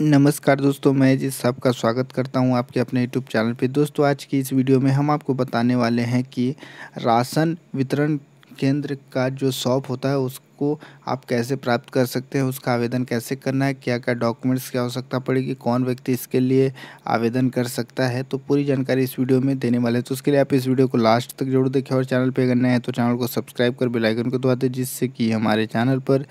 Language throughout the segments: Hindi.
नमस्कार दोस्तों मैं जी साहब का स्वागत करता हूं आपके अपने यूट्यूब चैनल पे दोस्तों आज की इस वीडियो में हम आपको बताने वाले हैं कि राशन वितरण केंद्र का जो शॉप होता है उस को आप कैसे प्राप्त कर सकते हैं उसका आवेदन कैसे करना है क्या क्या डॉक्यूमेंट्स की आवश्यकता पड़ेगी कौन व्यक्ति इसके लिए आवेदन कर सकता है तो पूरी जानकारी इस वीडियो में देने वाले हैं तो उसके लिए आप इस वीडियो को लास्ट तक जरूर देखें और चैनल पर अगर नए हैं तो चैनल को सब्सक्राइब कर बेलाइकन को दबा दें जिससे कि हमारे चैनल पर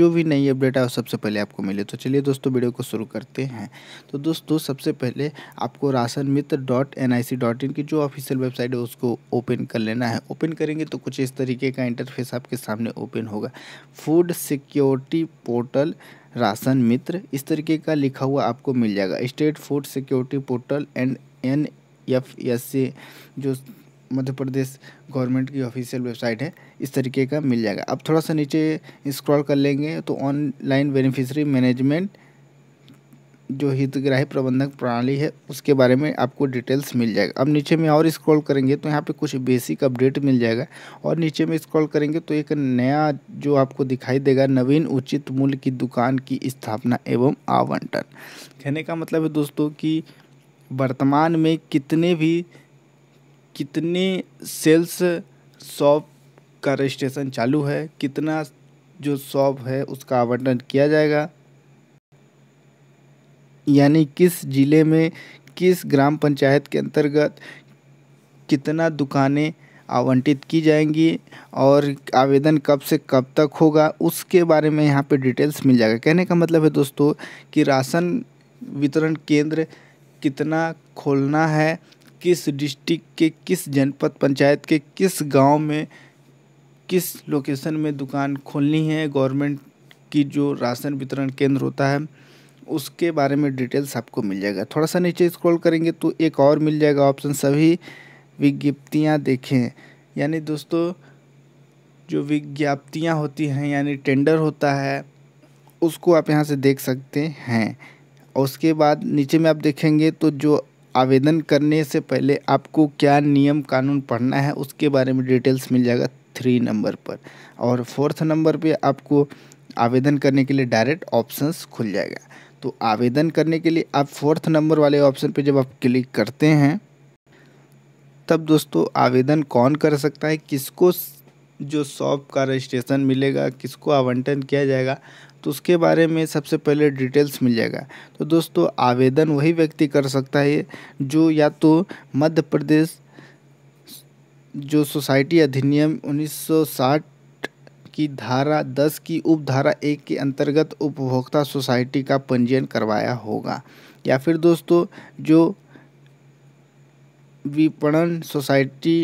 जो भी नई अपडेट है वो सबसे पहले आपको मिले तो चलिए दोस्तों वीडियो को शुरू करते हैं तो दोस्तों सबसे पहले आपको ration Mitra dot N I C dot in की जो ऑफिशियल वेबसाइट है उसको ओपन कर लेना है ओपन करेंगे तो कुछ इस तरीके का इंटरफेस आपके सामने ओपन होगा food security portal ration Mitra इस तरीके का लिखा हुआ आपको मिल जाएगा state food security portal and N F S A जो मध्य प्रदेश गवर्नमेंट की ऑफिशियल वेबसाइट है इस तरीके का मिल जाएगा अब थोड़ा सा नीचे स्क्रॉल कर लेंगे तो ऑनलाइन बेनिफिशरी मैनेजमेंट जो हितग्राही प्रबंधन प्रणाली है उसके बारे में आपको डिटेल्स मिल जाएगा अब नीचे में और स्क्रॉल करेंगे तो यहाँ पे कुछ बेसिक अपडेट मिल जाएगा और नीचे में स्क्रॉल करेंगे तो एक नया जो आपको दिखाई देगा नवीन उचित मूल्य की दुकान की स्थापना एवं आवंटन कहने का मतलब है दोस्तों कि वर्तमान में कितने भी कितने सेल्स शॉप का रजिस्ट्रेशन चालू है कितना जो शॉप है उसका आवंटन किया जाएगा यानी किस ज़िले में किस ग्राम पंचायत के अंतर्गत कितना दुकानें आवंटित की जाएंगी और आवेदन कब से कब तक होगा उसके बारे में यहाँ पे डिटेल्स मिल जाएगा कहने का मतलब है दोस्तों कि राशन वितरण केंद्र कितना खोलना है किस डिस्ट्रिक्ट के किस जनपद पंचायत के किस गांव में किस लोकेशन में दुकान खोलनी है गवर्नमेंट की जो राशन वितरण केंद्र होता है उसके बारे में डिटेल्स आपको मिल जाएगा थोड़ा सा नीचे स्क्रॉल करेंगे तो एक और मिल जाएगा ऑप्शन सभी विज्ञप्तियाँ देखें यानी दोस्तों जो विज्ञाप्तियाँ होती हैं यानी टेंडर होता है उसको आप यहाँ से देख सकते हैं उसके बाद नीचे में आप देखेंगे तो जो आवेदन करने से पहले आपको क्या नियम कानून पढ़ना है उसके बारे में डिटेल्स मिल जाएगा थ्री नंबर पर और फोर्थ नंबर पे आपको आवेदन करने के लिए डायरेक्ट ऑप्शंस खुल जाएगा तो आवेदन करने के लिए आप फोर्थ नंबर वाले ऑप्शन पर जब आप क्लिक करते हैं तब दोस्तों आवेदन कौन कर सकता है किसको जो शॉप का रजिस्ट्रेशन मिलेगा किसको आवंटन किया जाएगा तो उसके बारे में सबसे पहले डिटेल्स मिल जाएगा तो दोस्तों आवेदन वही व्यक्ति कर सकता है जो या तो मध्य प्रदेश जो सोसाइटी अधिनियम 1960 की धारा 10 की उपधारा एक के अंतर्गत उपभोक्ता सोसाइटी का पंजीयन करवाया होगा या फिर दोस्तों जो विपणन सोसाइटी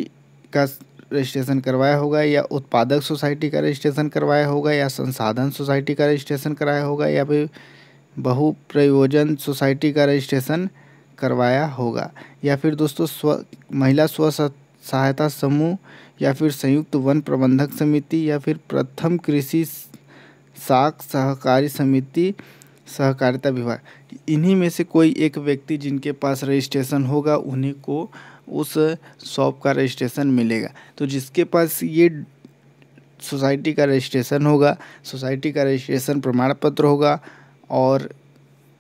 का रजिस्ट्रेशन करवाया होगा या उत्पादक सोसाइटी का रजिस्ट्रेशन करवाया होगा या संसाधन सोसाइटी का रजिस्ट्रेशन कराया होगा या फिर बहुप्रयोजन सोसाइटी का रजिस्ट्रेशन करवाया होगा या फिर दोस्तों स्व महिला स्व सहायता समूह या फिर संयुक्त वन प्रबंधक समिति या फिर प्रथम कृषि साख सहकारी समिति सहकारिता विभाग इन्हीं में से कोई एक व्यक्ति जिनके पास रजिस्ट्रेशन होगा उन्हीं को उस शॉप का रजिस्ट्रेशन मिलेगा तो जिसके पास ये सोसाइटी का रजिस्ट्रेशन होगा सोसाइटी का रजिस्ट्रेशन प्रमाण पत्र होगा और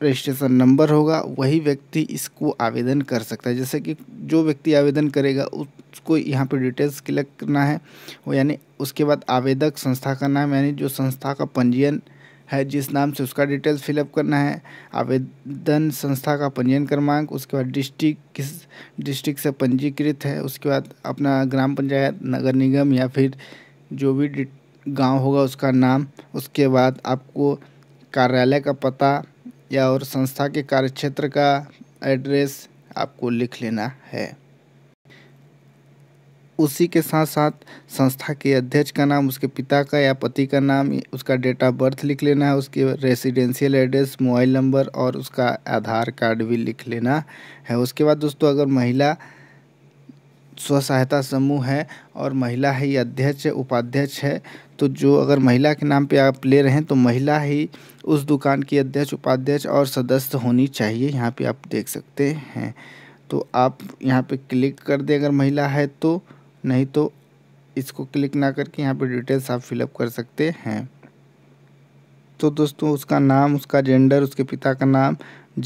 रजिस्ट्रेशन नंबर होगा वही व्यक्ति इसको आवेदन कर सकता है जैसे कि जो व्यक्ति आवेदन करेगा उसको यहाँ पर डिटेल्स क्लिक करना है वो यानी उसके बाद आवेदक संस्था का नाम यानी जो संस्था का पंजीयन है जिस नाम से उसका डिटेल्स फिलअप करना है आवेदन संस्था का पंजीयन क्रमांक उसके बाद डिस्ट्रिक्ट किस डिस्ट्रिक्ट से पंजीकृत है उसके बाद अपना ग्राम पंचायत नगर निगम या फिर जो भी गांव होगा उसका नाम उसके बाद आपको कार्यालय का पता या और संस्था के कार्यक्षेत्र का एड्रेस आपको लिख लेना है उसी के साथ साथ संस्था के अध्यक्ष का नाम उसके पिता का या पति का नाम उसका डेट ऑफ बर्थ लिख लेना है उसके रेसिडेंशियल एड्रेस मोबाइल नंबर और उसका आधार कार्ड भी लिख लेना है उसके बाद दोस्तों अगर महिला स्व सहायता समूह है और महिला ही अध्यक्ष उपाध्यक्ष है तो जो अगर महिला के नाम पे आप ले रहे हैं तो महिला ही उस दुकान की अध्यक्ष उपाध्यक्ष और सदस्य होनी चाहिए यहाँ पे आप देख सकते हैं तो आप यहाँ पे क्लिक कर दें अगर महिला है तो नहीं तो इसको क्लिक ना करके यहाँ पे डिटेल्स आप फिलअप कर सकते हैं तो दोस्तों उसका नाम उसका जेंडर उसके पिता का नाम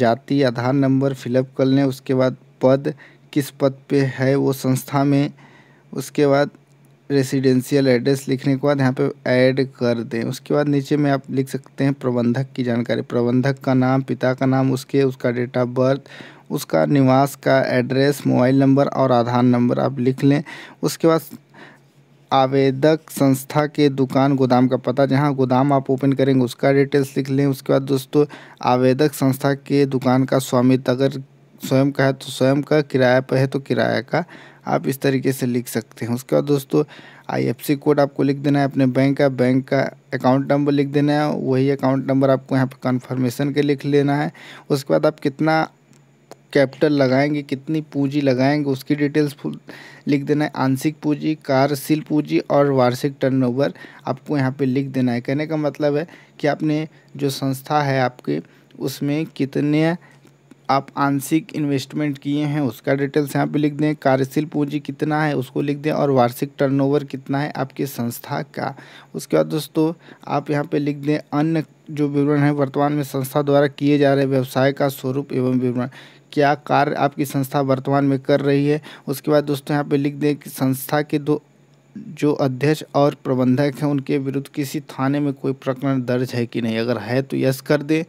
जाति आधार नंबर फिलअप कर लें उसके बाद पद किस पद पे है वो संस्था में उसके बाद रेसिडेंशियल एड्रेस लिखने के बाद यहाँ पे ऐड कर दें उसके बाद नीचे में आप लिख सकते हैं प्रबंधक की जानकारी प्रबंधक का नाम पिता का नाम उसके उसका डेट ऑफ बर्थ उसका निवास का एड्रेस मोबाइल नंबर और आधार नंबर आप लिख लें उसके बाद आवेदक संस्था के दुकान गोदाम का पता जहां गोदाम आप ओपन करेंगे उसका डिटेल्स लिख लें उसके बाद दोस्तों आवेदक संस्था के दुकान का स्वामित्व अगर स्वयं का है तो स्वयं का किराया पर है तो किराया का आप इस तरीके से लिख सकते हैं उसके बाद दोस्तों आईएफसी कोड आपको लिख देना है अपने बैंक का बैंक का अकाउंट नंबर लिख देना है वही अकाउंट नंबर आपको यहाँ पर कन्फर्मेशन के लिख लेना है उसके बाद आप कितना कैपिटल लगाएंगे कितनी पूंजी लगाएंगे उसकी डिटेल्स लिख देना है आंशिक पूंजी कार्यशील पूंजी और वार्षिक टर्नओवर आपको यहाँ पे लिख देना है कहने का मतलब है कि आपने जो संस्था है आपके उसमें कितने आप आंशिक इन्वेस्टमेंट किए हैं उसका डिटेल्स यहाँ पे लिख दें कार्यशील पूंजी कितना है उसको लिख दें और वार्षिक टर्नओवर कितना है आपकी संस्था का उसके बाद दोस्तों आप यहाँ पे लिख दें अन्य जो विवरण है वर्तमान में संस्था द्वारा किए जा रहे व्यवसाय का स्वरूप एवं विवरण क्या कार्य आपकी संस्था वर्तमान में कर रही है उसके बाद दोस्तों यहाँ पर लिख दें कि संस्था के दो जो अध्यक्ष और प्रबंधक हैं उनके विरुद्ध किसी थाने में कोई प्रकरण दर्ज है कि नहीं अगर है तो यस कर दें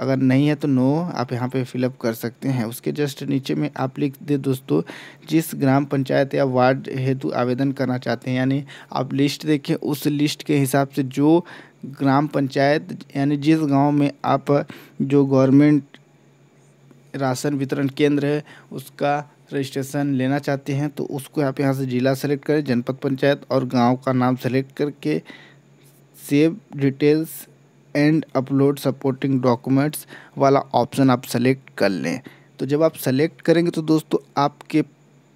अगर नहीं है तो नो आप यहाँ पे फिलअप कर सकते हैं उसके जस्ट नीचे में आप लिख दे दोस्तों जिस ग्राम पंचायत या वार्ड हेतु आवेदन करना चाहते हैं यानी आप लिस्ट देखें उस लिस्ट के हिसाब से जो ग्राम पंचायत यानी जिस गांव में आप जो गवर्नमेंट राशन वितरण केंद्र है उसका रजिस्ट्रेशन लेना चाहते हैं तो उसको आप यहाँ से ज़िला सेलेक्ट करें जनपद पंचायत और गाँव का नाम सेलेक्ट करके save details and upload supporting documents वाला ऑप्शन आप सेलेक्ट कर लें तो जब आप सेलेक्ट करेंगे तो दोस्तों आपके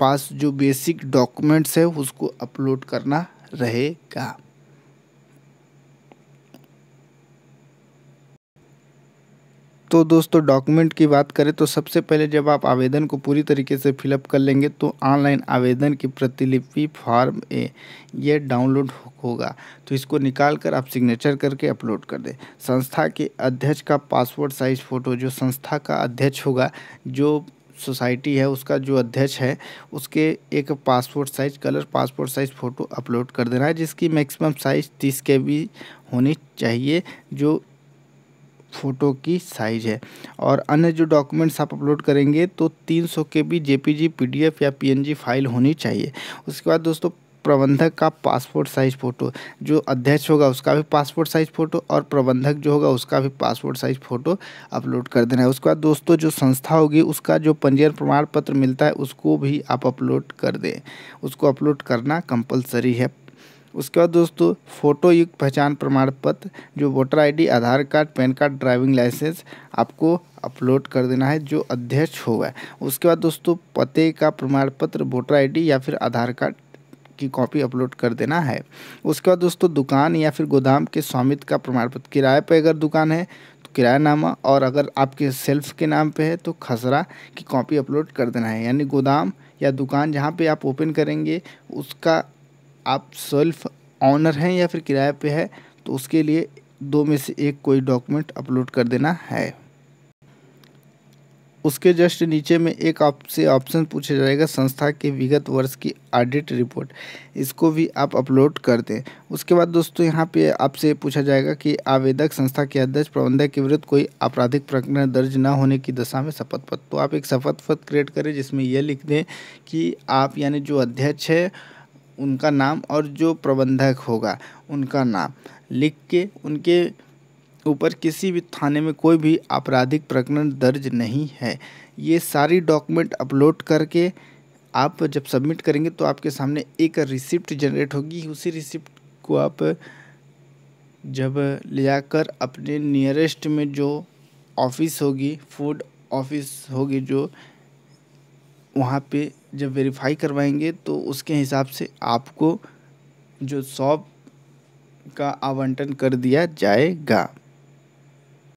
पास जो बेसिक डॉक्यूमेंट्स है उसको अपलोड करना रहेगा तो दोस्तों डॉक्यूमेंट की बात करें तो सबसे पहले जब आप आवेदन को पूरी तरीके से फिलअप कर लेंगे तो ऑनलाइन आवेदन की प्रतिलिपि फॉर्म ए ये डाउनलोड होगा तो इसको निकाल कर आप सिग्नेचर करके अपलोड कर दें संस्था के अध्यक्ष का पासपोर्ट साइज़ फ़ोटो जो संस्था का अध्यक्ष होगा जो सोसाइटी है उसका जो अध्यक्ष है उसके एक passport size colour passport size photo upload कर देना है जिसकी मैक्सिमम साइज़ तीस के होनी चाहिए जो फ़ोटो की साइज़ है और अन्य जो डॉक्यूमेंट्स आप अपलोड करेंगे तो 300 के बी डी पीडीएफ या पीएनजी फाइल होनी चाहिए उसके बाद दोस्तों प्रबंधक का पासपोर्ट साइज़ फ़ोटो जो अध्यक्ष होगा उसका भी पासपोर्ट साइज़ फ़ोटो और प्रबंधक जो होगा उसका भी पासपोर्ट साइज़ फ़ोटो अपलोड कर देना है उसके बाद दोस्तों जो संस्था होगी उसका जो पंजीयन प्रमाण पत्र मिलता है उसको भी आप अपलोड कर दें उसको अपलोड करना कंपलसरी है उसके बाद दोस्तों फ़ोटो युक्त पहचान प्रमाण पत्र जो voter ID Aadhaar card PAN card driving licence आपको अपलोड कर देना है जो अध्यक्ष होगा उसके बाद दोस्तों पते का प्रमाण पत्र वोटर आईडी या फिर आधार कार्ड की कॉपी अपलोड कर देना है उसके बाद दोस्तों दुकान या फिर गोदाम के स्वामित्व का प्रमाण पत्र किराए पर अगर दुकान है तो किराया नामा और अगर आपके सेल्फ के नाम पर है तो खसरा की कॉपी अपलोड कर देना है यानी गोदाम या दुकान जहाँ पे आप ओपन करेंगे उसका आप सेल्फ ऑनर हैं या फिर किराए पे है तो उसके लिए दो में से एक कोई डॉक्यूमेंट अपलोड कर देना है उसके जस्ट नीचे में एक आपसे ऑप्शन पूछा जाएगा संस्था के विगत वर्ष की ऑडिट रिपोर्ट इसको भी आप अपलोड कर दें उसके बाद दोस्तों यहाँ पे आपसे पूछा जाएगा कि आवेदक संस्था के अध्यक्ष प्रबंधक के विरुद्ध कोई आपराधिक प्रकरण दर्ज न होने की दशा में शपथ पत्र तो आप एक शपथ पत्र क्रिएट करें जिसमें यह लिख दें कि आप यानी जो अध्यक्ष है उनका नाम और जो प्रबंधक होगा उनका नाम लिख के उनके ऊपर किसी भी थाने में कोई भी आपराधिक प्रकरण दर्ज नहीं है ये सारी डॉक्यूमेंट अपलोड करके आप जब सबमिट करेंगे तो आपके सामने एक रिसिप्ट जनरेट होगी उसी रिसिप्ट को आप जब ले जाकर अपने नियरेस्ट में जो ऑफिस होगी फूड ऑफिस होगी जो वहाँ पे जब वेरीफाई करवाएंगे तो उसके हिसाब से आपको जो शॉप का आवंटन कर दिया जाएगा